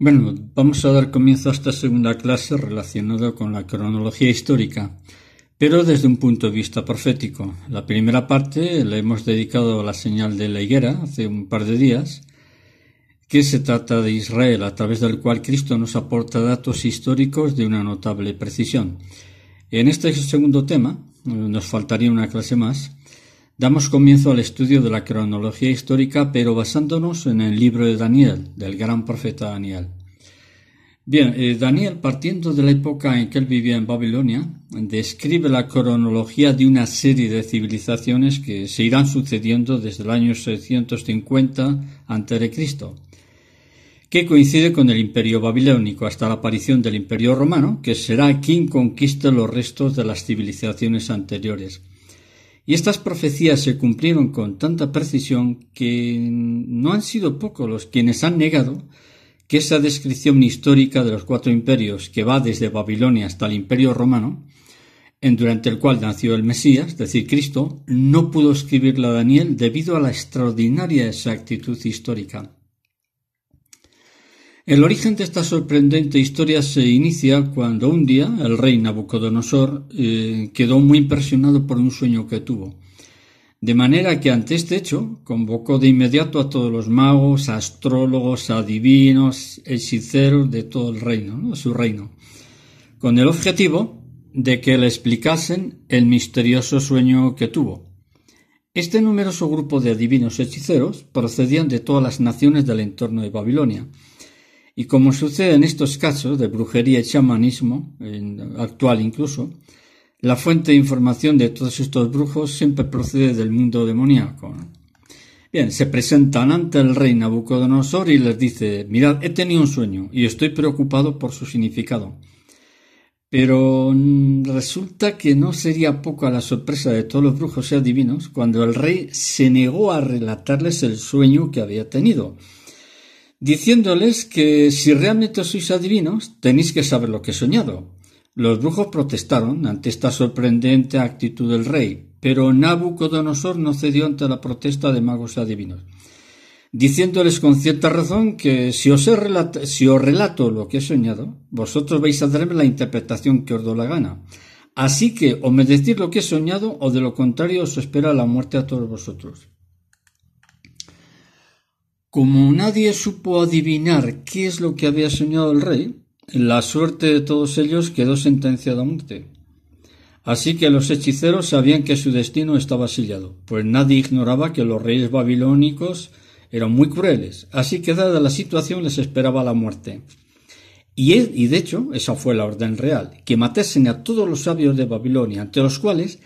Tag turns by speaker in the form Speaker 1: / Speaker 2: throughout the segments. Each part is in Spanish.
Speaker 1: Bueno, vamos a dar comienzo a esta segunda clase relacionada con la cronología histórica, pero desde un punto de vista profético. La primera parte la hemos dedicado a la señal de la higuera hace un par de días, que se trata de Israel, a través del cual Cristo nos aporta datos históricos de una notable precisión. En este segundo tema nos faltaría una clase más, Damos comienzo al estudio de la cronología histórica, pero basándonos en el libro de Daniel, del gran profeta Daniel. Bien, eh, Daniel, partiendo de la época en que él vivía en Babilonia, describe la cronología de una serie de civilizaciones que se irán sucediendo desde el año 650 a.C., que coincide con el imperio babilónico hasta la aparición del imperio romano, que será quien conquiste los restos de las civilizaciones anteriores. Y estas profecías se cumplieron con tanta precisión que no han sido pocos los quienes han negado que esa descripción histórica de los cuatro imperios que va desde Babilonia hasta el imperio romano, en durante el cual nació el Mesías, es decir, Cristo, no pudo escribirla Daniel debido a la extraordinaria exactitud histórica. El origen de esta sorprendente historia se inicia cuando un día el rey Nabucodonosor eh, quedó muy impresionado por un sueño que tuvo. De manera que ante este hecho convocó de inmediato a todos los magos, astrólogos, adivinos, hechiceros de todo el reino, su reino, con el objetivo de que le explicasen el misterioso sueño que tuvo. Este numeroso grupo de adivinos hechiceros procedían de todas las naciones del entorno de Babilonia, y como sucede en estos casos de brujería y chamanismo, actual incluso, la fuente de información de todos estos brujos siempre procede del mundo demoníaco. Bien, se presentan ante el rey Nabucodonosor y les dice, mirad, he tenido un sueño y estoy preocupado por su significado. Pero mm, resulta que no sería poca la sorpresa de todos los brujos y adivinos cuando el rey se negó a relatarles el sueño que había tenido diciéndoles que si realmente sois adivinos, tenéis que saber lo que he soñado. Los brujos protestaron ante esta sorprendente actitud del rey, pero Nabucodonosor no cedió ante la protesta de magos adivinos, diciéndoles con cierta razón que si os, relato, relato lo que he soñado, vosotros vais a darme la interpretación que os do la gana. Así que o me decís lo que he soñado o de lo contrario os espera la muerte a todos vosotros. Como nadie supo adivinar qué es lo que había soñado el rey, la suerte de todos ellos quedó sentenciada a muerte. Así que los hechiceros sabían que su destino estaba sellado, pues nadie ignoraba que los reyes babilónicos eran muy crueles, así que dada la situación les esperaba la muerte. Y, de hecho, esa fue la orden real, que matesen a todos los sabios de Babilonia, ante los cuales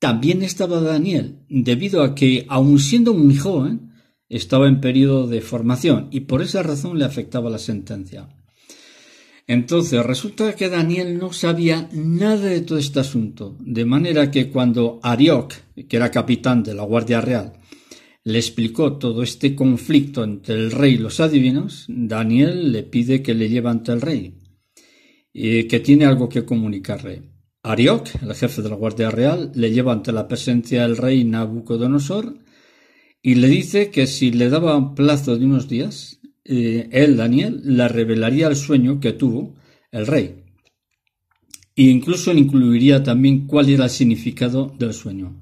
Speaker 1: también estaba Daniel, debido a que, aun siendo muy joven, estaba en periodo de formación y por esa razón le afectaba la sentencia. Entonces, resulta que Daniel no sabía nada de todo este asunto, de manera que cuando Arioc, que era capitán de la Guardia Real, le explicó todo este conflicto entre el rey y los adivinos, Daniel le pide que le lleve ante el rey, y que tiene algo que comunicarle. Arioc, el jefe de la Guardia Real, le lleva ante la presencia del rey Nabucodonosor, y le dice que si le daba un plazo de unos días, eh, él, Daniel, le revelaría el sueño que tuvo el rey. E incluso incluiría también cuál era el significado del sueño.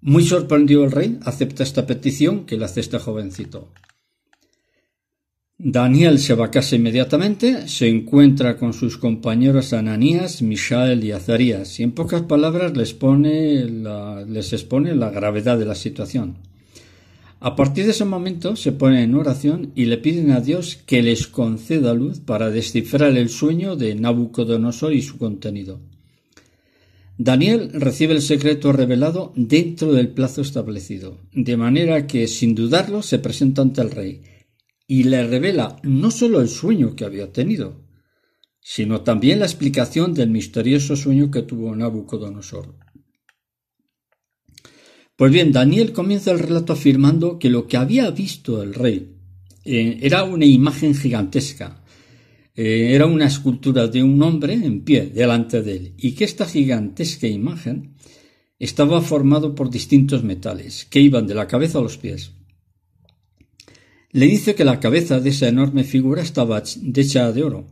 Speaker 1: Muy sorprendido el rey, acepta esta petición que le hace este jovencito. Daniel se va a casa inmediatamente, se encuentra con sus compañeros Ananías, Mishael y Azarías, y en pocas palabras les expone la gravedad de la situación. A partir de ese momento se ponen en oración y le piden a Dios que les conceda luz para descifrar el sueño de Nabucodonosor y su contenido. Daniel recibe el secreto revelado dentro del plazo establecido, de manera que sin dudarlo se presenta ante el rey y le revela no solo el sueño que había tenido, sino también la explicación del misterioso sueño que tuvo Nabucodonosor. Pues bien, Daniel comienza el relato afirmando que lo que había visto el rey eh, era una imagen gigantesca, eh, era una escultura de un hombre en pie delante de él, y que esta gigantesca imagen estaba formado por distintos metales que iban de la cabeza a los pies. Le dice que la cabeza de esa enorme figura estaba hecha de oro,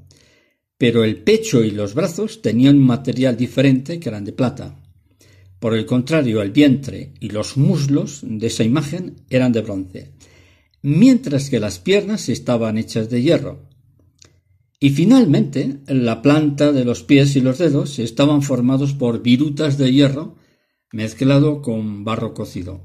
Speaker 1: pero el pecho y los brazos tenían material diferente que eran de plata. Por el contrario, el vientre y los muslos de esa imagen eran de bronce, mientras que las piernas estaban hechas de hierro. Y finalmente, la planta de los pies y los dedos estaban formados por virutas de hierro mezclado con barro cocido.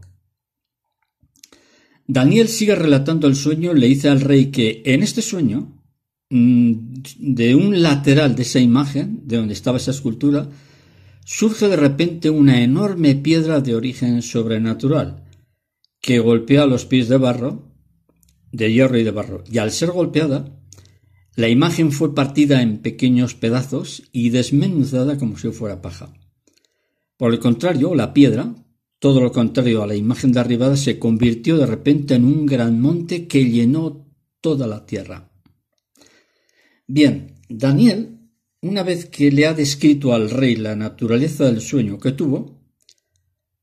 Speaker 1: Daniel sigue relatando el sueño, le dice al rey que en este sueño, mm, de un lateral de esa imagen, de donde estaba esa escultura, surge de repente una enorme piedra de origen sobrenatural, que golpea los pies de barro, de hierro y de barro, y al ser golpeada, la imagen fue partida en pequeños pedazos y desmenuzada como si fuera paja. Por el contrario, la piedra, todo lo contrario a la imagen derribada, se convirtió de repente en un gran monte que llenó toda la tierra. Bien, Daniel una vez que le ha descrito al rey la naturaleza del sueño que tuvo,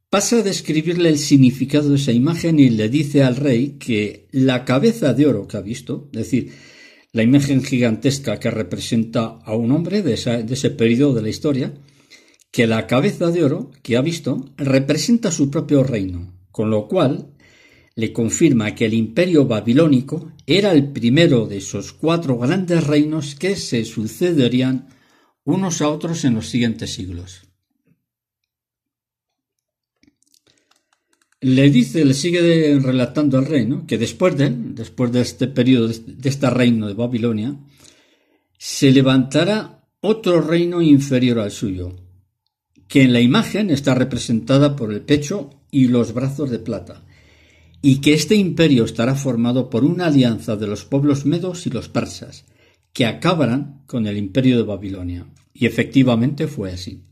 Speaker 1: pasa a describirle el significado de esa imagen y le dice al rey que la cabeza de oro que ha visto, es decir, la imagen gigantesca que representa a un hombre de, ese periodo de la historia, que la cabeza de oro que ha visto representa su propio reino, con lo cual le confirma que el imperio babilónico era el primero de esos cuatro grandes reinos que se sucederían unos a otros en los siguientes siglos. Le dice, le sigue relatando al reino que después de después de este periodo, de este reino de Babilonia, se levantará otro reino inferior al suyo, que en la imagen está representada por el pecho y los brazos de plata, y que este imperio estará formado por una alianza de los pueblos medos y los persas, que acabarán con el imperio de Babilonia. Y efectivamente fue así.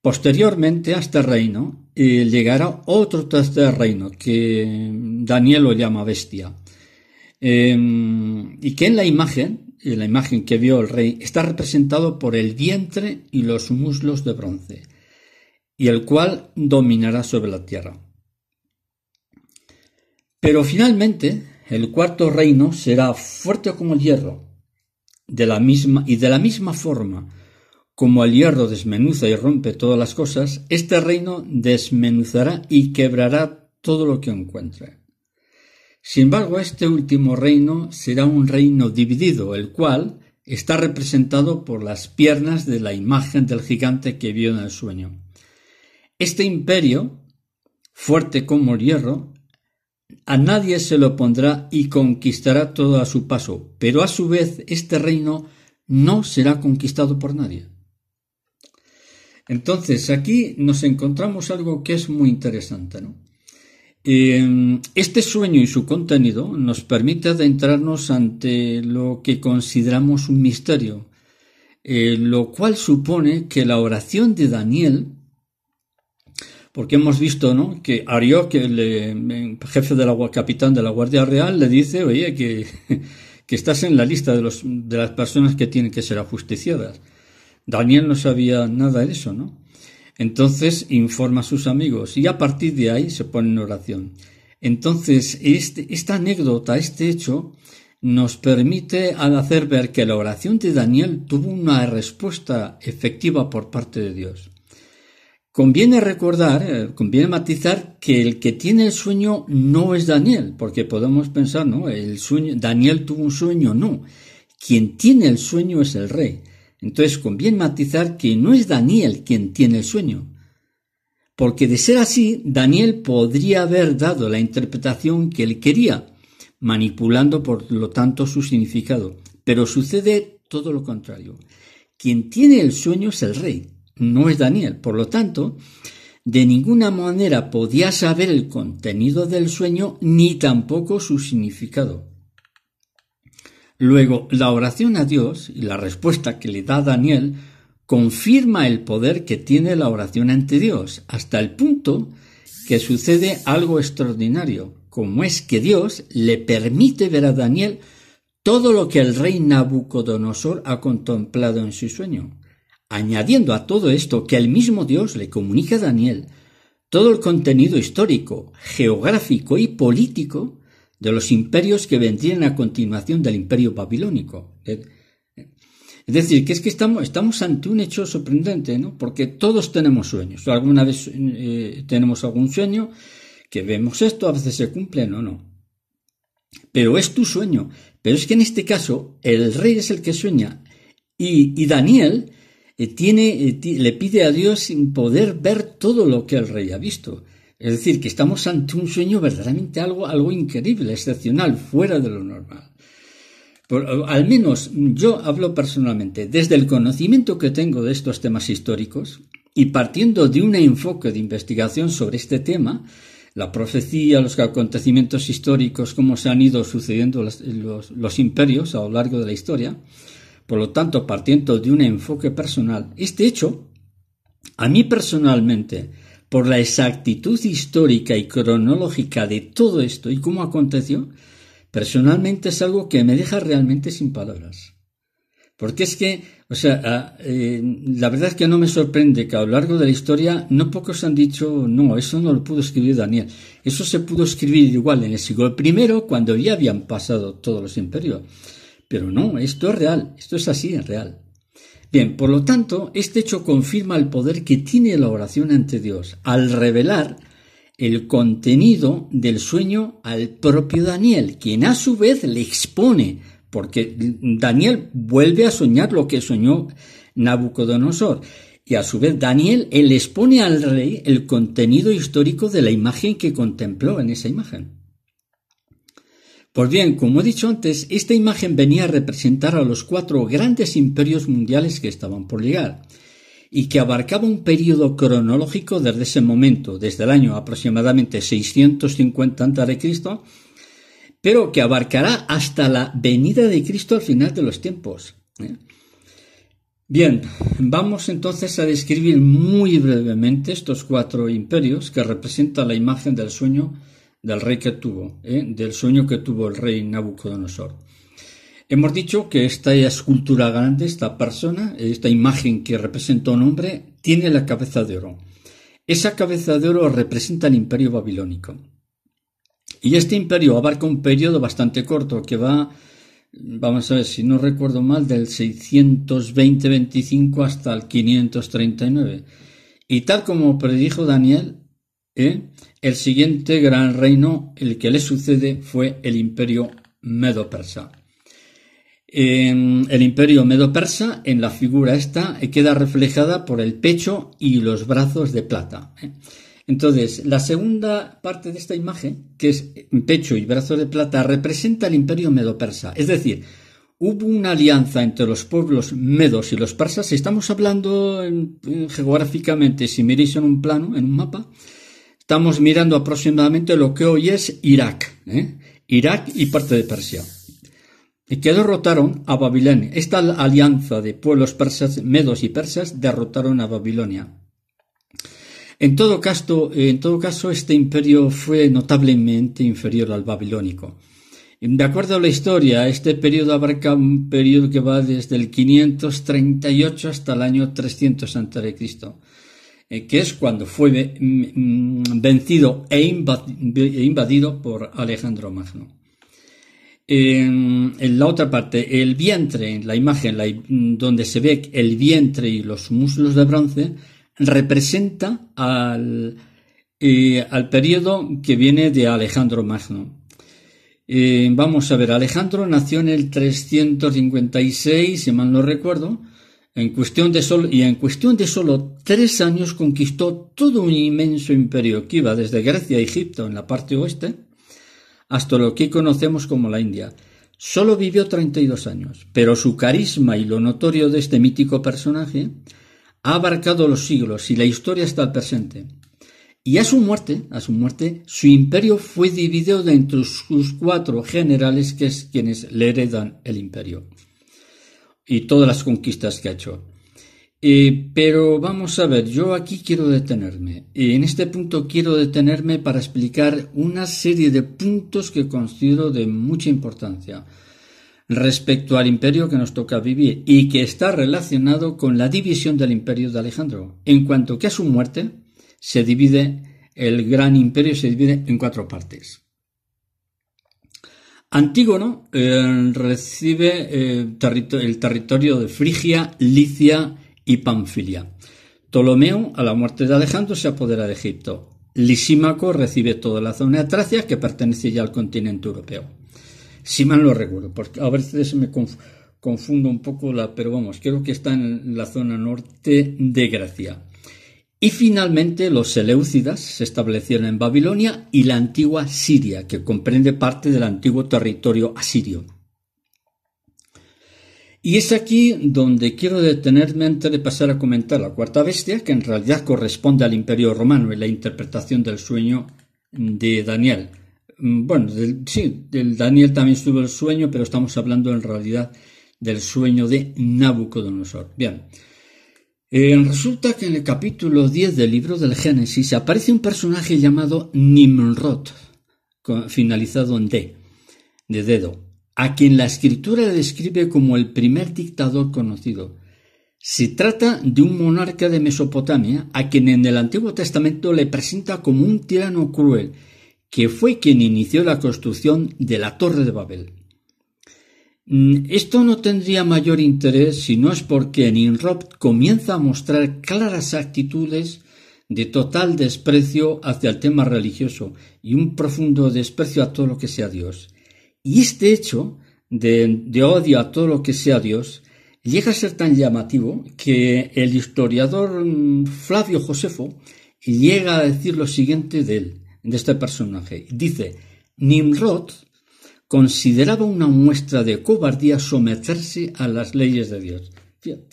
Speaker 1: Posteriormente a este reino eh, llegará otro tercer reino que Daniel lo llama bestia. Em, y que en la imagen, en la imagen que vio el rey, está representado por el vientre y los muslos de bronce, y el cual dominará sobre la tierra. Pero finalmente, el cuarto reino será fuerte como el hierro, de la misma y de la misma forma como el hierro desmenuza y rompe todas las cosas, este reino desmenuzará y quebrará todo lo que encuentre. Sin embargo, este último reino será un reino dividido, el cual está representado por las piernas de la imagen del gigante que vio en el sueño. Este imperio, fuerte como el hierro, a nadie se lo pondrá y conquistará todo a su paso, pero a su vez este reino no será conquistado por nadie. Entonces, aquí nos encontramos algo que es muy interesante, ¿no? Eh, este sueño y su contenido nos permite adentrarnos ante lo que consideramos un misterio, eh, lo cual supone que la oración de Daniel porque hemos visto ¿no? que Arioc, el jefe de la capitán de la Guardia Real, le dice, oye, que, que estás en la lista de, los, de las personas que tienen que ser ajusticiadas. Daniel no sabía nada de eso, ¿no? Entonces informa a sus amigos y a partir de ahí se pone en oración. Entonces, este, esta anécdota, este hecho, nos permite al hacer ver que la oración de Daniel tuvo una respuesta efectiva por parte de Dios. Conviene recordar, eh, conviene matizar que el que tiene el sueño no es Daniel, porque podemos pensar, ¿no? El sueño, Daniel tuvo un sueño, no. Quien tiene el sueño es el rey. Entonces conviene matizar que no es Daniel quien tiene el sueño, porque de ser así, Daniel podría haber dado la interpretación que él quería, manipulando por lo tanto su significado. Pero sucede todo lo contrario. Quien tiene el sueño es el rey, no es Daniel. Por lo tanto, de ninguna manera podía saber el contenido del sueño ni tampoco su significado. Luego, la oración a Dios y la respuesta que le da Daniel confirma el poder que tiene la oración ante Dios, hasta el punto que sucede algo extraordinario, como es que Dios le permite ver a Daniel todo lo que el rey Nabucodonosor ha contemplado en su sueño añadiendo a todo esto que el mismo Dios le comunica a Daniel todo el contenido histórico, geográfico y político de los imperios que vendrían a continuación del imperio babilónico. Eh, eh, es decir, que es que estamos, ante un hecho sorprendente, ¿no? Porque todos tenemos sueños. Alguna vez eh, tenemos algún sueño que vemos esto, a veces se cumple, no, no. Pero es tu sueño. Pero es que en este caso el rey es el que sueña. y Daniel tiene, le pide a Dios poder ver todo lo que el rey ha visto. Es decir, que estamos ante un sueño verdaderamente algo, algo increíble, excepcional, fuera de lo normal. al menos yo hablo personalmente, desde el conocimiento que tengo de estos temas históricos y partiendo de un enfoque de investigación sobre este tema, la profecía, los acontecimientos históricos, cómo se han ido sucediendo los imperios a lo largo de la historia, por lo tanto, partiendo de un enfoque personal, este hecho, a mí personalmente, por la exactitud histórica y cronológica de todo esto y cómo aconteció, personalmente es algo que me deja realmente sin palabras. Porque es que, o sea, ah, eh, la verdad es que no me sorprende que a lo largo de la historia no pocos han dicho, no, eso no lo pudo escribir Daniel. Eso se pudo escribir igual en el siglo I, cuando ya habían pasado todos los imperios. Pero no, esto es real, esto es así, es real. Bien, por lo tanto, este hecho confirma el poder que tiene la oración ante Dios al revelar el contenido del sueño al propio Daniel, quien a su vez le expone, porque Daniel vuelve a soñar lo que soñó Nabucodonosor. Y a su vez Daniel le expone al rey el contenido histórico de la imagen que contempló en esa imagen. Pues bien, como he dicho antes, esta imagen venía a representar a los cuatro grandes imperios mundiales que estaban por llegar y que abarcaba un periodo cronológico desde ese momento, desde el año aproximadamente 650 a.C., pero que abarcará hasta la venida de Cristo al final de los tiempos. ¿eh? Bien, vamos entonces a describir muy brevemente estos cuatro imperios que representan la imagen del sueño del rey que tuvo, ¿eh? del sueño que tuvo el rey Nabucodonosor. Hemos dicho que esta escultura grande, esta persona, esta imagen que representa un hombre, tiene la cabeza de oro. Esa cabeza de oro representa el imperio babilónico. Y este imperio abarca un periodo bastante corto que va, vamos a ver si no recuerdo mal, del 620-25 hasta el 539. Y tal como predijo Daniel, ¿Eh? El siguiente gran reino, el que le sucede, fue el imperio medo-persa. Em, el imperio medo-persa en la figura esta queda reflejada por el pecho y los brazos de plata. ¿eh? Entonces, la segunda parte de esta imagen, que es pecho y brazos de plata, representa el imperio medo-persa. Es decir, hubo una alianza entre los pueblos medos y los persas. Estamos hablando geográficamente, si miréis en un plano, en un mapa, estamos mirando aproximadamente lo que hoy es Irak, ¿eh? Irak y parte de Persia, y que derrotaron a Babilonia. Esta alianza de pueblos persas, medos y persas derrotaron a Babilonia. En todo, caso, en todo caso, este imperio fue notablemente inferior al babilónico. De acuerdo a la historia, este periodo abarca un periodo que va desde el 538 hasta el año 300 a.C. Eh, que es cuando fue mm, vencido e, e invadido por Alejandro Magno. En, la otra parte, el vientre, en la imagen donde se ve el vientre y los muslos de bronce, representa al, eh, periodo que viene de Alejandro Magno. Eh, vamos a ver, Alejandro nació en el 356, si mal no recuerdo, en cuestión de solo, y en cuestión de solo tres años conquistó todo un inmenso imperio que iba desde Grecia a Egipto en la parte oeste hasta lo que conocemos como la India. Solo vivió 32 años, pero su carisma y lo notorio de este mítico personaje ha abarcado los siglos y la historia está presente. Y a su muerte, a su muerte, su imperio fue dividido entre sus cuatro generales, que es quienes le heredan el imperio y todas las conquistas que ha hecho. Eh, pero vamos a ver, yo aquí quiero detenerme. y En este punto quiero detenerme para explicar una serie de puntos que considero de mucha importancia respecto al imperio que nos toca vivir y que está relacionado con la división del imperio de Alejandro. En cuanto que a su muerte, se divide el gran imperio, se divide en cuatro partes. Antígono eh, recibe eh, el territorio de Frigia, Licia y Pamfilia. Ptolomeo, a la muerte de Alejandro, se apodera de Egipto. Lisímaco recibe toda la zona de Tracia que pertenece ya al continente europeo. Si mal lo recuerdo, porque a veces me confundo un poco pero vamos, creo que está en la zona norte de Grecia. Y finalmente los Seleucidas se establecieron en Babilonia y la antigua Siria, que comprende parte del antiguo territorio asirio. Y es aquí donde quiero detenerme antes de pasar a comentar la cuarta bestia, que en realidad corresponde al imperio romano en la interpretación del sueño de Daniel. Mm, bueno, sí, Daniel también estuvo el sueño, pero estamos hablando en realidad del sueño de Nabucodonosor. Bien, eh, resulta que en el capítulo 10 del libro del Génesis aparece un personaje llamado Nimrod, finalizado en D, de dedo, a quien la escritura describe como el primer dictador conocido. Se trata de un monarca de Mesopotamia a quien en el Antiguo Testamento le presenta como un tirano cruel, que fue quien inició la construcción de la Torre de Babel. Mm, esto no tendría mayor interés si no es porque Nimrod comienza a mostrar claras actitudes de total desprecio hacia el tema religioso y un profundo desprecio a todo lo que sea Dios. Y este hecho de, de odio a todo lo que sea Dios llega a ser tan llamativo que el historiador mm, Flavio Josefo llega a decir lo siguiente de él, de este personaje. Dice, Nimrod consideraba una muestra de cobardía someterse a las leyes de Dios.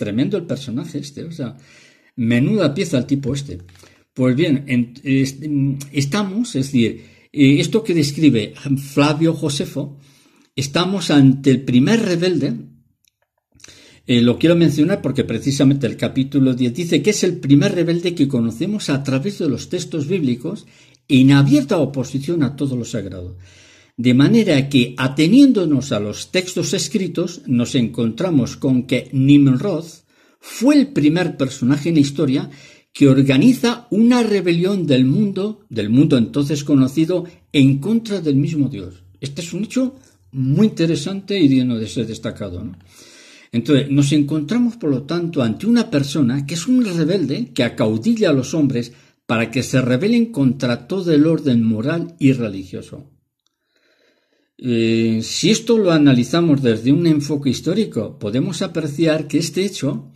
Speaker 1: tremendo el personaje este, o sea, menuda pieza el tipo este. Pues bien, estamos, es decir, eh, esto que describe Flavio Josefo, estamos ante el primer rebelde. Eh, lo quiero mencionar porque precisamente el capítulo 10 dice que es el primer rebelde que conocemos a través de los textos bíblicos en abierta oposición a todo lo sagrado. De manera que, ateniéndonos a los textos escritos, nos encontramos con que Nimrod fue el primer personaje en la historia que organiza una rebelión del mundo, del mundo entonces conocido, en contra del mismo Dios. Este es un hecho muy interesante y digno de ser destacado. Entonces, nos encontramos, por lo tanto, ante una persona que es un rebelde que acaudilla a los hombres para que se rebelen contra todo el orden moral y religioso. Eh, si esto lo analizamos desde un enfoque histórico, podemos apreciar que este hecho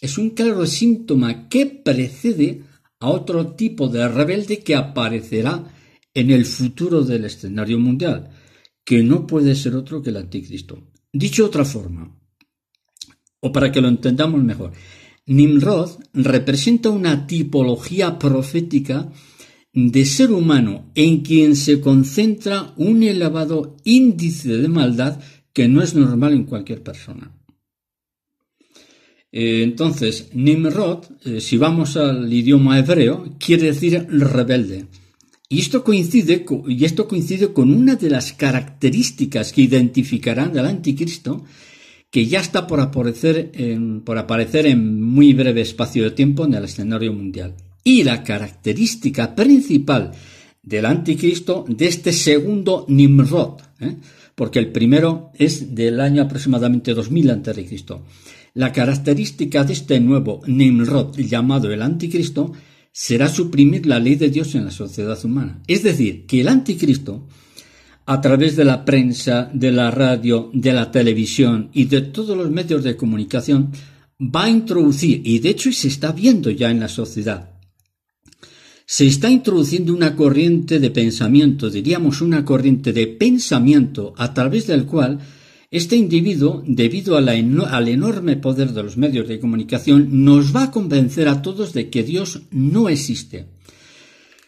Speaker 1: es un claro síntoma que precede a otro tipo de rebelde que aparecerá en el futuro del escenario mundial, que no puede ser otro que el anticristo. Dicho otra forma, o para que lo entendamos mejor, Nimrod representa una tipología profética de ser humano en quien se concentra un elevado índice de maldad que no es normal en cualquier persona. Eh, entonces, Nimrod, eh, si vamos al idioma hebreo, quiere decir rebelde. Y esto, coincide, y esto coincide con una de las características que identificarán del anticristo, que ya está por aparecer por aparecer en muy breve espacio de tiempo en el escenario mundial, y la característica principal del anticristo de este segundo Nimrod, ¿eh? porque el primero es del año aproximadamente 2000 a.C. La característica de este nuevo Nimrod llamado el anticristo será suprimir la ley de Dios en la sociedad humana. Es decir, que el anticristo, a través de la prensa, de la radio, de la televisión y de todos los medios de comunicación, va a introducir, y de hecho se está viendo ya en la sociedad, se está introduciendo una corriente de pensamiento, diríamos una corriente de pensamiento a través del cual este individuo, debido al enorme poder de los medios de comunicación, nos va a convencer a todos de que Dios no existe.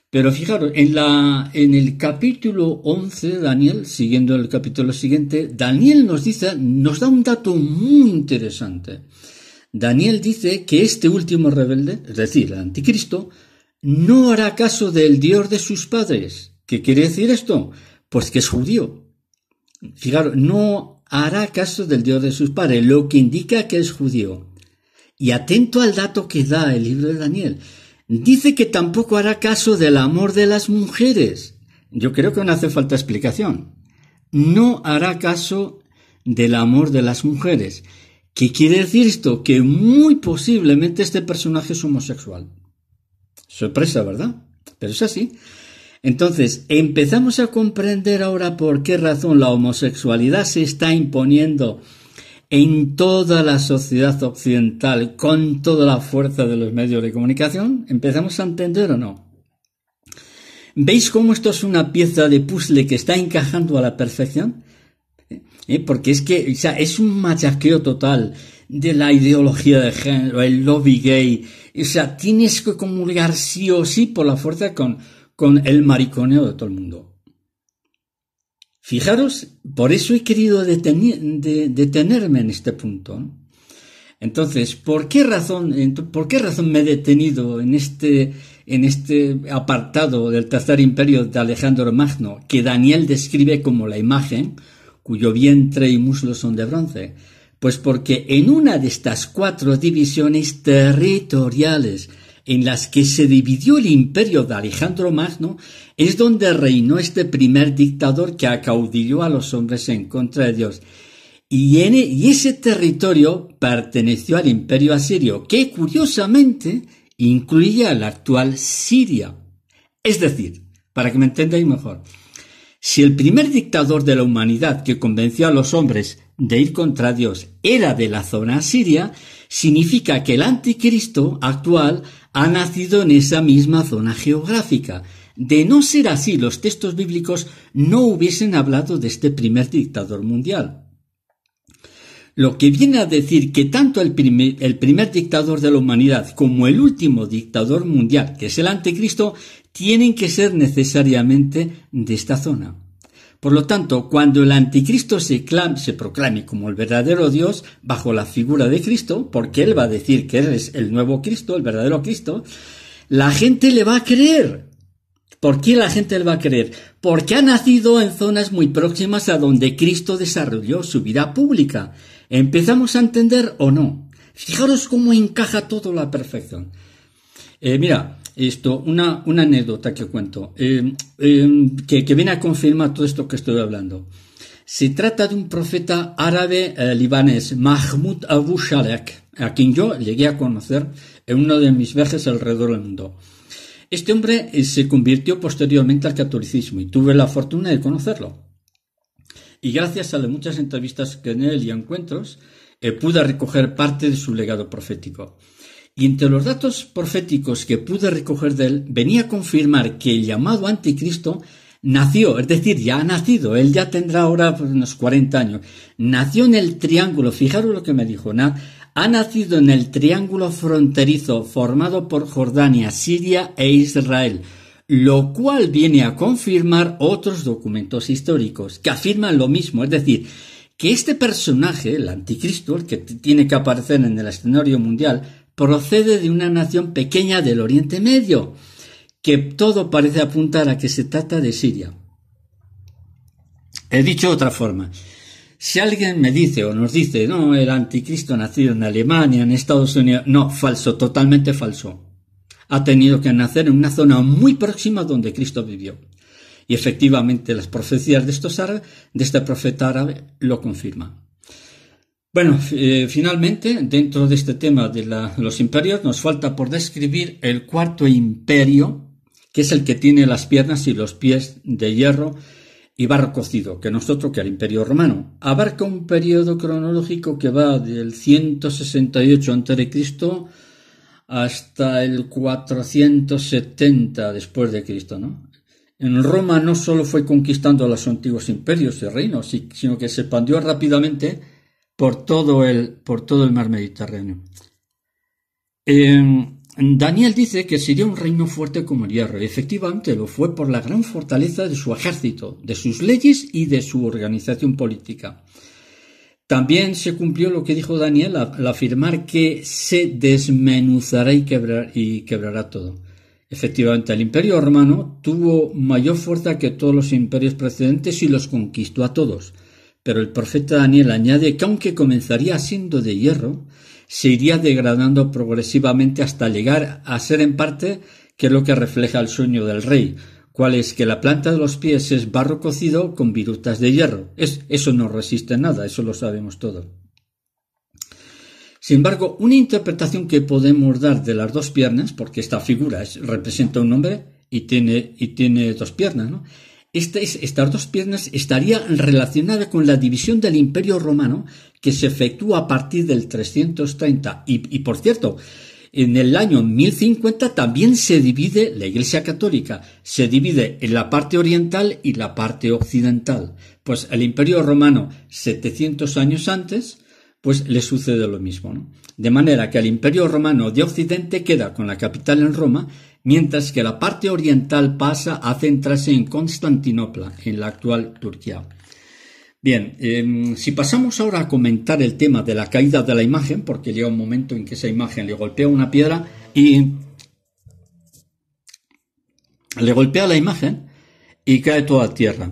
Speaker 1: Pero fijaros, en, la, en el capítulo 11 de Daniel, siguiendo el capítulo siguiente, Daniel nos dice, nos da un dato muy interesante. Daniel dice que este último rebelde, es decir, el anticristo, no hará caso del Dios de sus padres. ¿Qué quiere decir esto? Pues que es judío. Fijaros, no hará caso del Dios de sus padres, lo que indica que es judío. Y atento al dato que da el libro de Daniel. Dice que tampoco hará caso del amor de las mujeres. Yo creo que no hace falta explicación. No hará caso del amor de las mujeres. ¿Qué quiere decir esto? Que muy posiblemente este personaje es homosexual. Sorpresa, ¿verdad? Pero es así. Entonces, empezamos a comprender ahora por qué razón la homosexualidad se está imponiendo en toda la sociedad occidental con toda la fuerza de los medios de comunicación. ¿Empezamos a entender o no? ¿Veis cómo esto es una pieza de puzzle que está encajando a la perfección? ¿Eh? ¿Eh? Porque es que es un machaqueo total de la ideología de género, el lobby gay. O sea, tienes que comulgar sí o sí por la fuerza con, con el mariconeo de todo el mundo. Fijaros, por eso he querido detenerme en este punto. Entonces, ¿por qué, razón, ¿por qué razón me he detenido en este, en este apartado del tercer imperio de Alejandro Magno, que Daniel describe como la imagen, cuyo vientre y muslos son de bronce? Pues porque en una de estas cuatro divisiones territoriales en las que se dividió el imperio de Alejandro Magno es donde reinó este primer dictador que acaudilló a los hombres en contra de Dios. Y, e, ese territorio perteneció al imperio asirio, que curiosamente incluía la actual Siria. Es decir, para que me entendáis mejor, si el primer dictador de la humanidad que convenció a los hombres de ir contra Dios era de la zona siria, significa que el anticristo actual ha nacido en esa misma zona geográfica. De no ser así, los textos bíblicos no hubiesen hablado de este primer dictador mundial. Lo que viene a decir que tanto el primer, el primer dictador de la humanidad como el último dictador mundial, que es el anticristo, tienen que ser necesariamente de esta zona. Por lo tanto, cuando el anticristo se, se proclame como el verdadero Dios bajo la figura de Cristo, porque él va a decir que él es el nuevo Cristo, el verdadero Cristo, la gente le va a creer. ¿Por qué la gente le va a creer? Porque ha nacido en zonas muy próximas a donde Cristo desarrolló su vida pública. ¿Empezamos a entender o no? Fijaros cómo encaja todo la perfección. Eh, mira, esto, una, anécdota que cuento, eh, em, que, viene a confirmar todo esto que estoy hablando. Se trata de un profeta árabe eh, libanés, Mahmoud Abu Shalek, a quien yo llegué a conocer en uno de mis viajes alrededor del mundo. Este hombre se convirtió posteriormente al catolicismo y tuve la fortuna de conocerlo. Y gracias a las muchas entrevistas que en él y encuentros, pude recoger parte de su legado profético. Y entre los datos proféticos que pude recoger de él, venía a confirmar que el llamado anticristo nació, es decir, ya ha nacido, él ya tendrá ahora pues, unos 40 años, nació en el triángulo, fijaros lo que me dijo, ha nacido en el triángulo fronterizo formado por Jordania, Siria e Israel, lo cual viene a confirmar otros documentos históricos que afirman lo mismo, es decir, que este personaje, el anticristo, el que tiene que aparecer en el escenario mundial, procede de una nación pequeña del Oriente Medio, que todo parece apuntar a que se trata de Siria. He dicho otra forma. Si alguien me dice o nos dice, no, el anticristo nacido en Alemania, en Estados Unidos, no, falso, totalmente falso. Ha tenido que nacer en una zona muy próxima donde Cristo vivió. Y efectivamente las profecías de, estos árabes, de este profeta árabe lo confirman. Bueno, eh, finalmente, dentro de este tema de los imperios, nos falta por describir el cuarto imperio, que es el que tiene las piernas y los pies de hierro y barro cocido, que nosotros, que el imperio romano. Abarca un periodo cronológico que va del 168 a.C. hasta el 470 d.C. En Roma no solo fue conquistando los antiguos imperios y reinos, sino que se expandió rápidamente por todo el, por todo el mar Mediterráneo. Em, Daniel dice que sería un reino fuerte como el hierro. Efectivamente, lo fue por la gran fortaleza de su ejército, de sus leyes y de su organización política. También se cumplió lo que dijo Daniel al afirmar que se desmenuzará y quebrará todo. Efectivamente, el imperio romano tuvo mayor fuerza que todos los imperios precedentes y los conquistó a todos. Pero el profeta Daniel añade que aunque comenzaría siendo de hierro, se iría degradando progresivamente hasta llegar a ser en parte que es lo que refleja el sueño del rey, cual es que la planta de los pies es barro cocido con virutas de hierro. Es, eso no resiste nada, eso lo sabemos todos. Sin embargo, una interpretación que podemos dar de las dos piernas, porque esta figura representa un hombre y tiene, y tiene dos piernas, ¿no? Estas, dos piernas estarían relacionadas con la división del Imperio Romano que se efectúa a partir del 330. Y, y por cierto, en el año 1050 también se divide la Iglesia Católica, se divide en la parte oriental y la parte occidental. Pues el Imperio Romano, 700 años antes, pues le sucede lo mismo. De manera que el Imperio Romano de Occidente queda con la capital en Roma mientras que la parte oriental pasa a centrarse en Constantinopla, en la actual Turquía. Bien, em, si pasamos ahora a comentar el tema de la caída de la imagen, porque llega un momento en que esa imagen le golpea una piedra y le golpea la imagen y cae toda tierra.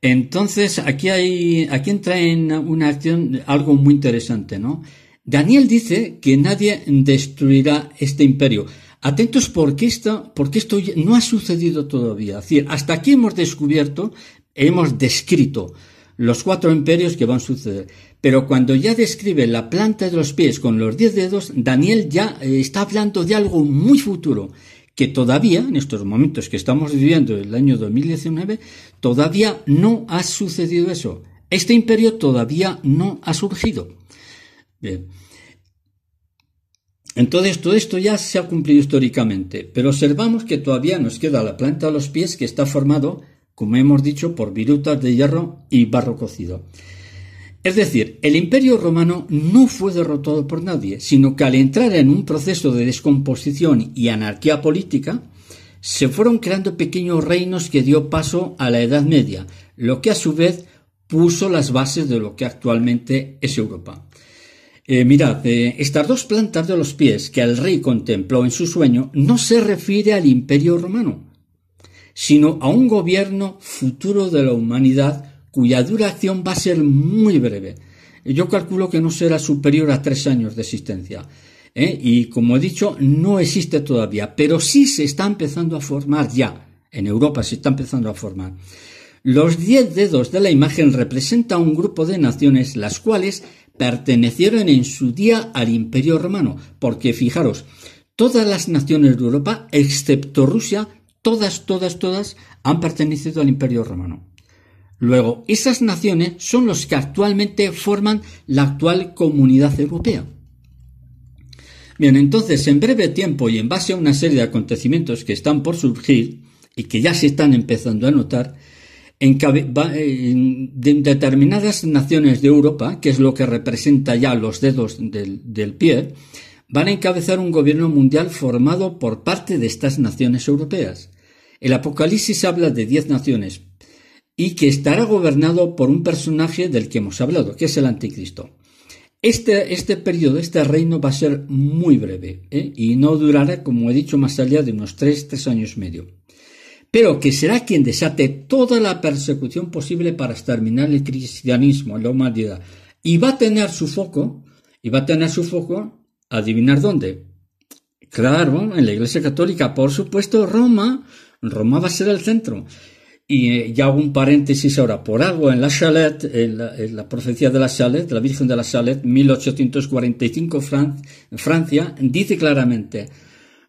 Speaker 1: Entonces, aquí hay, aquí entra en una acción algo muy interesante, ¿no? Daniel dice que nadie destruirá este imperio. Atentos porque esto, esto no ha sucedido todavía. Es decir, hasta aquí hemos descubierto, hemos descrito los cuatro imperios que van a suceder. Pero cuando ya describe la planta de los pies con los diez dedos, Daniel ya eh, está hablando de algo muy futuro, que todavía, en estos momentos que estamos viviendo, el año 2019, todavía no ha sucedido eso. Este imperio todavía no ha surgido. Entonces todo esto ya se ha cumplido históricamente, pero observamos que todavía nos queda la planta a los pies que está formado, como hemos dicho, por virutas de hierro y barro cocido. Es decir, el imperio romano no fue derrotado por nadie, sino que al entrar en un proceso de descomposición y anarquía política, se fueron creando pequeños reinos que dio paso a la Edad Media, lo que a su vez puso las bases de lo que actualmente es Europa. Eh, mirad, eh, estas dos plantas de los pies que el rey contempló en su sueño no se refiere al imperio romano, sino a un gobierno futuro de la humanidad cuya duración va a ser muy breve. Yo calculo que no será superior a tres años de existencia. ¿eh? Y como he dicho, no existe todavía, pero sí se está empezando a formar ya. En Europa se está empezando a formar. Los diez dedos de la imagen representan un grupo de naciones las cuales pertenecieron en su día al Imperio Romano, porque fijaros, todas las naciones de Europa, excepto Rusia, todas, todas, todas, han pertenecido al Imperio Romano. Luego, esas naciones son los que actualmente forman la actual comunidad europea. Bien, entonces, en breve tiempo y en base a una serie de acontecimientos que están por surgir y que ya se están empezando a notar, eh, en, determinadas naciones de Europa, que es lo que representa ya los dedos del, pie, van a encabezar un gobierno mundial formado por parte de estas naciones europeas. El Apocalipsis habla de diez naciones y que estará gobernado por un personaje del que hemos hablado, que es el anticristo. Este, este periodo, este reino va a ser muy breve ¿eh? y no durará, como he dicho, más allá de unos tres, tres años medio pero que será quien desate toda la persecución posible para exterminar el cristianismo la humanidad. Y va a tener su foco, y va a tener su foco, adivinar dónde. Claro, en la Iglesia Católica, por supuesto, Roma, Roma va a ser el centro. Y eh, ya hago un paréntesis ahora, por algo en la Chalet, en la, profecía de la Chalet, de la Virgen de la Chalet, 1845, Francia, dice claramente,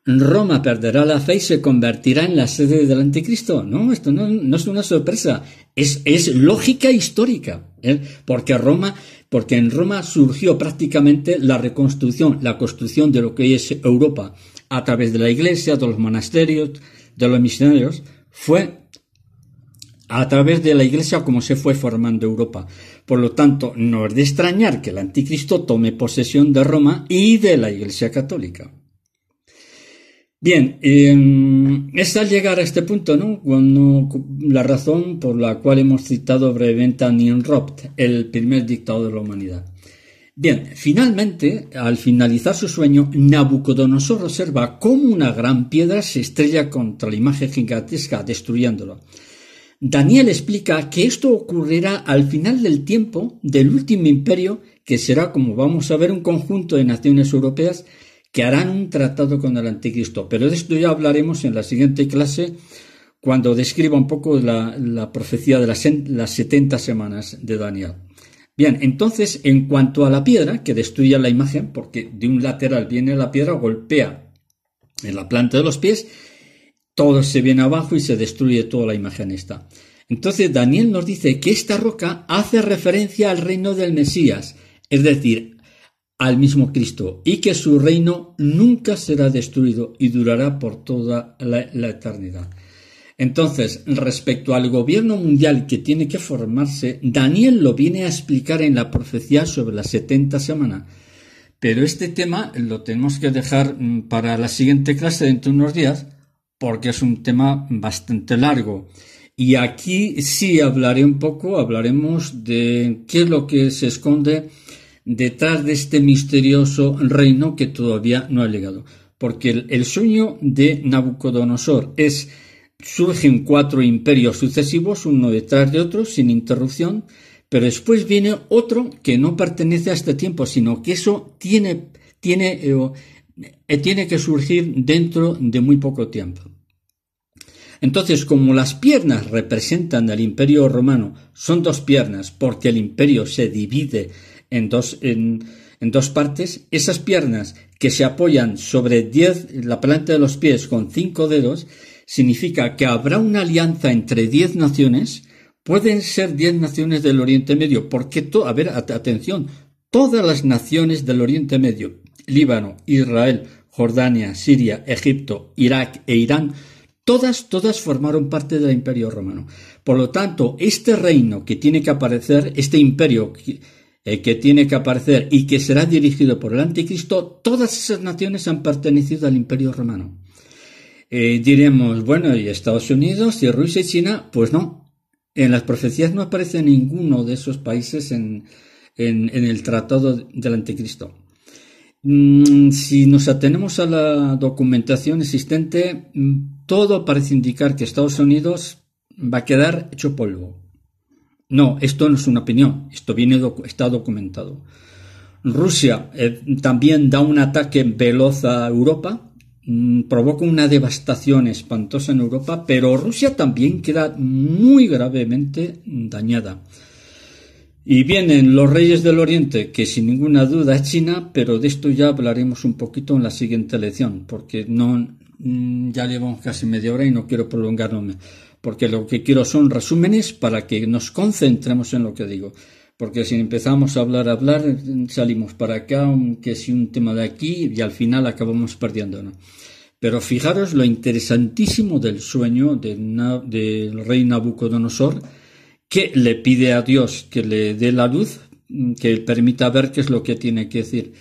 Speaker 1: Roma perderá la fe y se convertirá en la sede del anticristo. No, esto no, es una sorpresa, es, lógica histórica, ¿eh? porque Roma, porque en Roma surgió prácticamente la reconstrucción, la construcción de lo que es Europa, a través de la iglesia, de los monasterios, de los misioneros, fue a través de la iglesia como se fue formando Europa. Por lo tanto, no es de extrañar que el anticristo tome posesión de Roma y de la iglesia católica. Bien, eh, es al llegar a este punto, ¿no? Cuando la razón por la cual hemos citado brevemente a Nienropt, el primer dictador de la humanidad. Bien, finalmente, al finalizar su sueño, Nabucodonosor observa cómo una gran piedra se estrella contra la imagen gigantesca, destruyéndola. Daniel explica que esto ocurrirá al final del tiempo del último imperio, que será, como vamos a ver, un conjunto de naciones europeas que harán un tratado con el anticristo. Pero de esto ya hablaremos en la siguiente clase cuando describa un poco la, profecía de las, las 70 semanas de Daniel. Bien, entonces, en cuanto a la piedra, que destruye la imagen, porque de un lateral viene la piedra, golpea en la planta de los pies, todo se viene abajo y se destruye toda la imagen esta. Entonces Daniel nos dice que esta roca hace referencia al reino del Mesías, es decir, al mismo Cristo y que su reino nunca será destruido y durará por toda la, eternidad. Entonces, respecto al gobierno mundial que tiene que formarse, Daniel lo viene a explicar en la profecía sobre las 70 semanas, Pero este tema lo tenemos que dejar mm, para la siguiente clase dentro de unos días porque es un tema bastante largo. Y aquí sí hablaré un poco, hablaremos de qué es lo que se esconde detrás de este misterioso reino que todavía no ha llegado. Porque el, sueño de Nabucodonosor es surgen cuatro imperios sucesivos, uno detrás de otro, sin interrupción, pero después viene otro que no pertenece a este tiempo, sino que eso tiene, tiene, eh, tiene que surgir dentro de muy poco tiempo. Entonces, como las piernas representan al imperio romano, son dos piernas, porque el imperio se divide en dos, partes, esas piernas que se apoyan sobre diez la planta de los pies con cinco dedos, significa que habrá una alianza entre diez naciones, pueden ser diez naciones del Oriente Medio, porque, a ver, atención, todas las naciones del Oriente Medio, Líbano, Israel, Jordania, Siria, Egipto, Irak e Irán, todas, todas formaron parte del Imperio Romano. Por lo tanto, este reino que tiene que aparecer, este imperio, eh, que tiene que aparecer y que será dirigido por el anticristo, todas esas naciones han pertenecido al imperio romano. Eh, diremos, bueno, ¿y Estados Unidos y Rusia y China? Pues no. En las profecías no aparece ninguno de esos países en, el tratado del anticristo. Mm, si nos atenemos a la documentación existente, mm, todo parece indicar que Estados Unidos va a quedar hecho polvo. No, esto no es una opinión, esto viene está documentado. Rusia eh, también da un ataque veloz a Europa, mm, provoca una devastación espantosa en Europa, pero Rusia también queda muy gravemente dañada. Y vienen los reyes del Oriente, que sin ninguna duda es China, pero de esto ya hablaremos un poquito en la siguiente lección, porque no, mm, ya llevamos casi media hora y no quiero prolongarme porque lo que quiero son resúmenes para que nos concentremos en lo que digo. Porque si empezamos a hablar, a hablar, salimos para acá, aunque si un tema de aquí, y al final acabamos perdiéndonos. Pero fijaros lo interesantísimo del sueño del rey Nabucodonosor, que le pide a Dios que le dé la luz, que permita ver qué es lo que tiene que decir.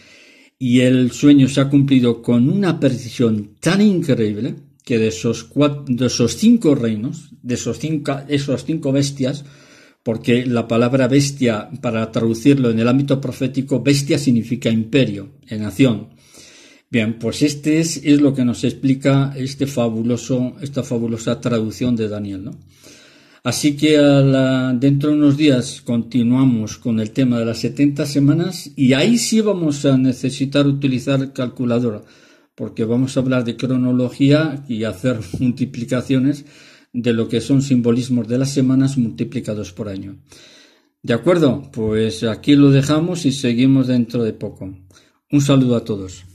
Speaker 1: Y el sueño se ha cumplido con una precisión tan increíble que de esos, cuatro, de esos cinco reinos, de esos cinco, esos cinco bestias, porque la palabra bestia, para traducirlo en el ámbito profético, bestia significa imperio, en acción. Bien, pues este es, lo que nos explica este fabuloso, esta fabulosa traducción de Daniel. ¿no? Así que dentro de unos días continuamos con el tema de las 70 semanas y ahí sí vamos a necesitar utilizar calculadora porque vamos a hablar de cronología y hacer multiplicaciones de lo que son simbolismos de las semanas multiplicados por año. ¿De acuerdo? Pues aquí lo dejamos y seguimos dentro de poco. Un saludo a todos.